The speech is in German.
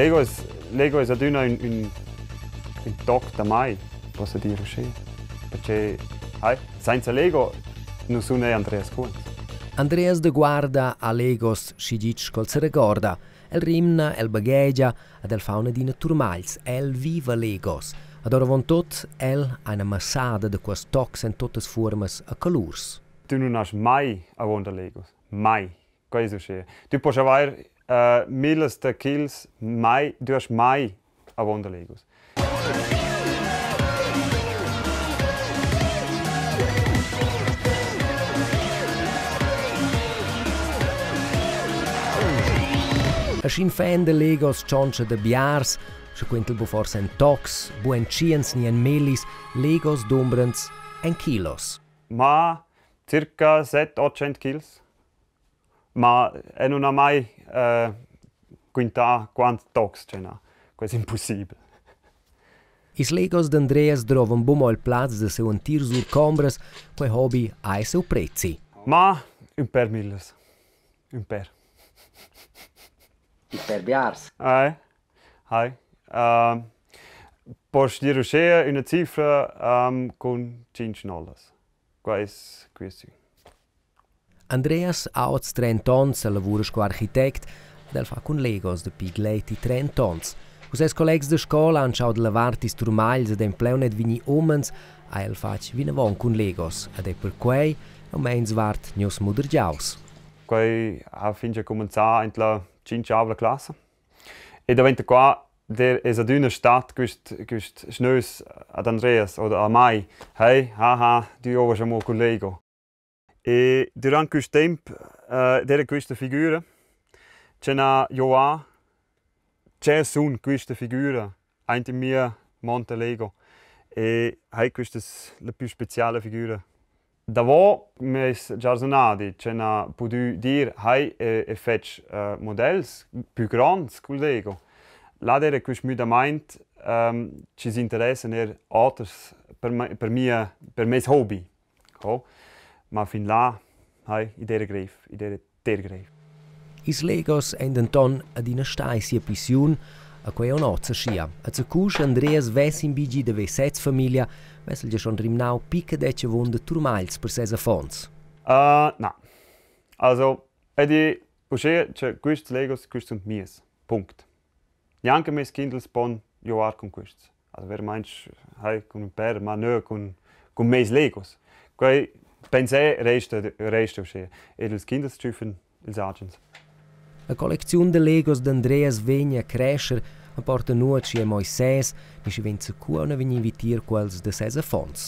Lego je, Lego je za Dino in, in, in tok tam aj, pa se diro še. Zajn se Lego, no su ne Andreas Kunc. Andreas de Guarda a Legos si dice col se ricorda. El rimna, el bagheggia, ad el fauna di naturmals, el viva Legos. Ad ora von tot, el ha una massada de quas tocs en totes formas a calurs. Tu non hai mai avonda Legos. Mai. Qua è succede? Tu puoi avere äh, miles de kills mai, durch mai a Wunderlegus. Aschin fan de Legos chonche de biars, sche quintel bu forse tox, bu en ciens melis, Legos dumbrens und kilos. Ma circa 700 8 kilos. ma en una mai eh, quinta quant tox cena no, quasi impossibile Is Legos d'Andreas drovam bumo il plaz da se un tir sur combras, quei hobby ha i e seu prezzi. Ma, un per milles. Un per. Un per biars. Eh, ai, ai. Um, ehm, Posch dir uscea una cifra um, con 5 nollas. Quais, quais, quais. Andreas Aoz Trentons lavuras co architect, del fa collegos de Pigleti Trentons. Os seus colegas da escola han schau de lavartis turmalhs ad empleun ed vini omens, a el fac vinavon collegos, ed è per quei, almens vart nios modergiaus. Quei ha finge comenzà entla 5 avla classe. E daventa qua der es a dünne Stadt gust gust schnös ad Andreas oder a mai. Hey, haha, du jo was mo Kollego. E durant questo tempo eh, era eh, questa figura, c'è una Joa, c'è sono questa figura, anche mia Monte Lego, e hai questa la più speciale figura. Da vo mi già sonati, c'è una potuto dire, hai eh, e, e fece uh, modelli più grandi con Lego. Là era questo mi da meint, um, ehm, ci si interessano per, per, mia, per mes hobby. Oh. Marvin La, hey, in dieser greif in dieser, dieser Griff. Is Legos endenton ad ina staisia pisiun, a quei on oza scia. A zacusch Andreas ves in bigi de vesets familia, ves il schon rimnau pica dece vonde turmails per sesa fons. Uh, äh, na. Also, edi, usche, c'è quist Legos, quist und mies. Punkt. Neanche mes kindles bon joar con quist. Also, wer meinst, hey, con per, ma nö, con, con mes Legos. Quei, Pensé resta, resta uscire. E le skin das schiffen ils agents. La collezione de Legos d'Andreas Vegna crescer a porta nuoci e Moisés, ni si vince cuona vegni invitir quels de ses afons.